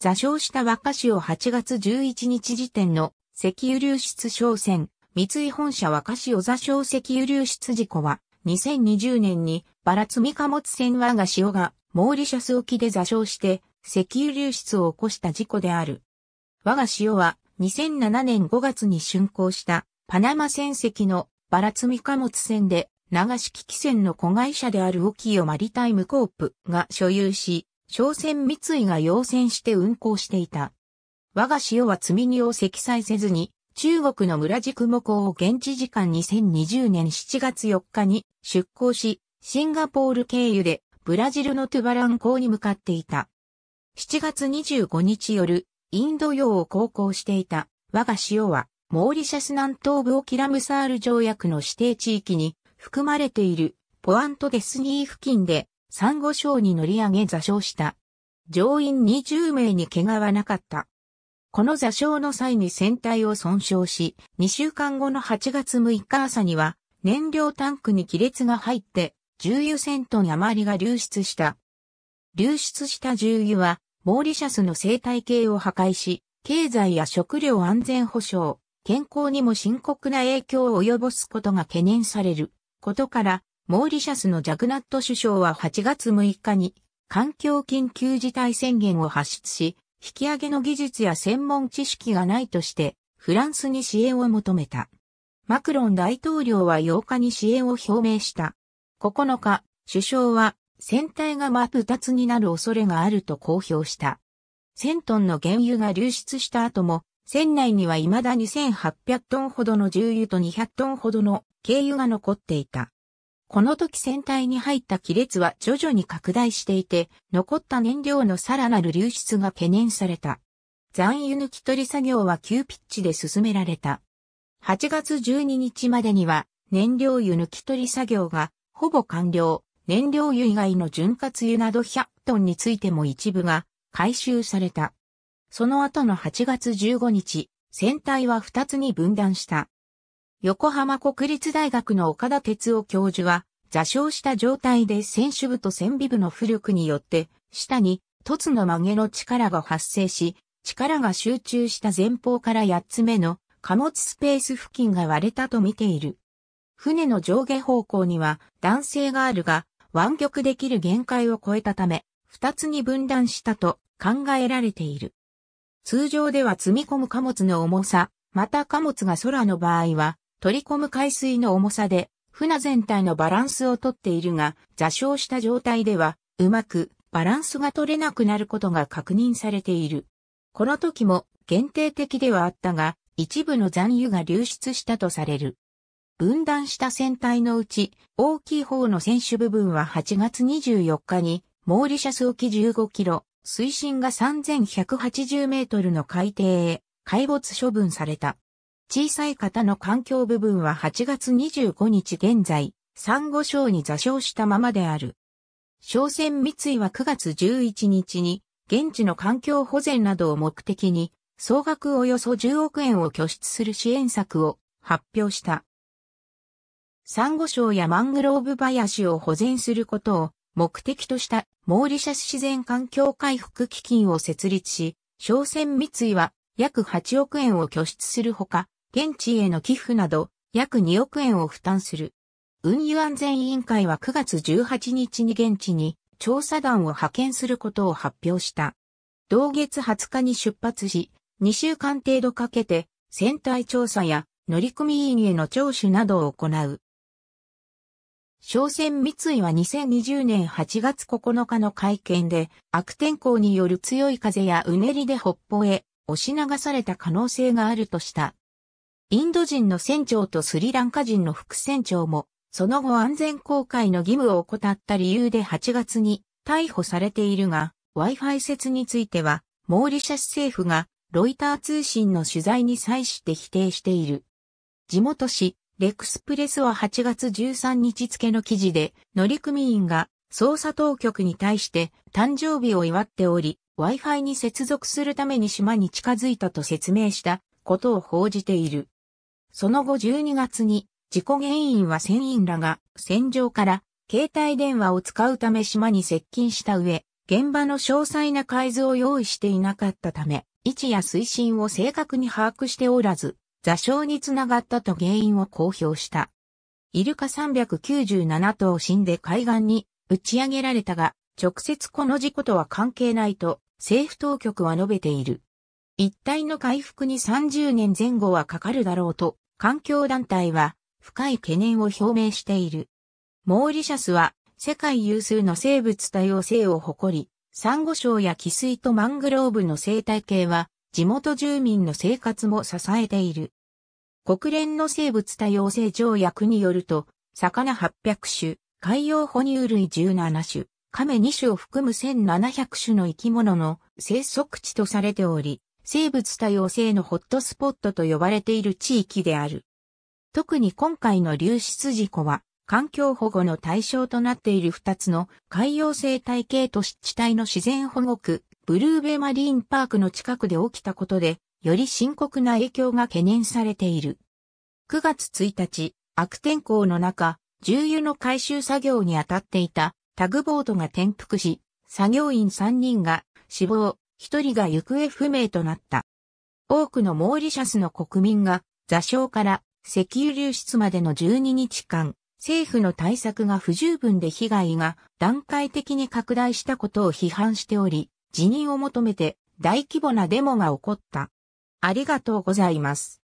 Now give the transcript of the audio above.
座礁した和歌市を8月11日時点の石油流出商船、三井本社和歌市を座礁石油流出事故は、2020年にバラ積み貨物船和が潮がモーリシャス沖で座礁して石油流出を起こした事故である。我が潮は2007年5月に竣工したパナマ船籍のバラ積み貨物船で流し機器船の子会社である沖をマリタイムコープが所有し、商船三井が要船して運航していた。我が潮は積み荷を積載せずに、中国の村軸模港を現地時間2020年7月4日に出港し、シンガポール経由でブラジルのトゥバラン港に向かっていた。7月25日夜、インド洋を航行していた我が潮は、モーリシャス南東部キラムサール条約の指定地域に含まれているポアントデスニー付近で珊瑚礁に乗り上げ座礁した。乗員20名に怪我はなかった。この座礁の際に船体を損傷し、2週間後の8月6日朝には、燃料タンクに亀裂が入って、重油1000トン余りが流出した。流出した重油は、モーリシャスの生態系を破壊し、経済や食料安全保障、健康にも深刻な影響を及ぼすことが懸念されることから、モーリシャスのジャグナット首相は8月6日に環境緊急事態宣言を発出し、引き上げの技術や専門知識がないとして、フランスに支援を求めた。マクロン大統領は8日に支援を表明した。9日、首相は、船体が真っ二つになる恐れがあると公表した。1000トンの原油が流出した後も、船内には未だ2800トンほどの重油と200トンほどの軽油が残っていた。この時船体に入った亀裂は徐々に拡大していて、残った燃料のさらなる流出が懸念された。残油抜き取り作業は急ピッチで進められた。8月12日までには燃料油抜き取り作業がほぼ完了。燃料油以外の潤滑油など100トンについても一部が回収された。その後の8月15日、船体は2つに分断した。横浜国立大学の岡田哲夫教授は、座礁した状態で船首部と船尾部の浮力によって、下に、凸の曲げの力が発生し、力が集中した前方から八つ目の貨物スペース付近が割れたと見ている。船の上下方向には弾性があるが、湾曲できる限界を超えたため、二つに分断したと考えられている。通常では積み込む貨物の重さ、また貨物が空の場合は、取り込む海水の重さで、船全体のバランスをとっているが、座礁した状態では、うまくバランスが取れなくなることが確認されている。この時も限定的ではあったが、一部の残油が流出したとされる。分断した船体のうち、大きい方の船首部分は8月24日に、モーリシャス沖15キロ、水深が3180メートルの海底へ、海没処分された。小さい方の環境部分は8月25日現在、珊瑚礁に座礁したままである。商船三井は9月11日に、現地の環境保全などを目的に、総額およそ10億円を拠出する支援策を発表した。珊瑚礁やマングローブ林を保全することを目的としたモーリシャス自然環境回復基金を設立し、商船三井は約8億円を拠出するほか、現地への寄付など約2億円を負担する。運輸安全委員会は9月18日に現地に調査団を派遣することを発表した。同月20日に出発し、2週間程度かけて船体調査や乗組員への聴取などを行う。商船三井は2020年8月9日の会見で悪天候による強い風やうねりで北方へ押し流された可能性があるとしたインド人の船長とスリランカ人の副船長も、その後安全公開の義務を怠った理由で8月に逮捕されているが、Wi-Fi 説については、モーリシャス政府がロイター通信の取材に際して否定している。地元紙、レクスプレスは8月13日付の記事で、乗組員が捜査当局に対して誕生日を祝っており、Wi-Fi に接続するために島に近づいたと説明したことを報じている。その後12月に、事故原因は船員らが船上から携帯電話を使うため島に接近した上、現場の詳細な海図を用意していなかったため、位置や水深を正確に把握しておらず、座礁につながったと原因を公表した。イルカ397頭死んで海岸に打ち上げられたが、直接この事故とは関係ないと政府当局は述べている。一帯の回復に30年前後はかかるだろうと環境団体は深い懸念を表明している。モーリシャスは世界有数の生物多様性を誇り、サンゴ礁や汽水とマングローブの生態系は地元住民の生活も支えている。国連の生物多様性条約によると、魚800種、海洋哺乳類17種、亀2種を含む1700種の生き物の生息地とされており、生物多様性のホットスポットと呼ばれている地域である。特に今回の流出事故は、環境保護の対象となっている2つの海洋生態系と湿地帯の自然保護区、ブルーベマリーンパークの近くで起きたことで、より深刻な影響が懸念されている。9月1日、悪天候の中、重油の回収作業に当たっていたタグボートが転覆し、作業員3人が死亡、一人が行方不明となった。多くのモーリシャスの国民が座礁から石油流出までの12日間、政府の対策が不十分で被害が段階的に拡大したことを批判しており、辞任を求めて大規模なデモが起こった。ありがとうございます。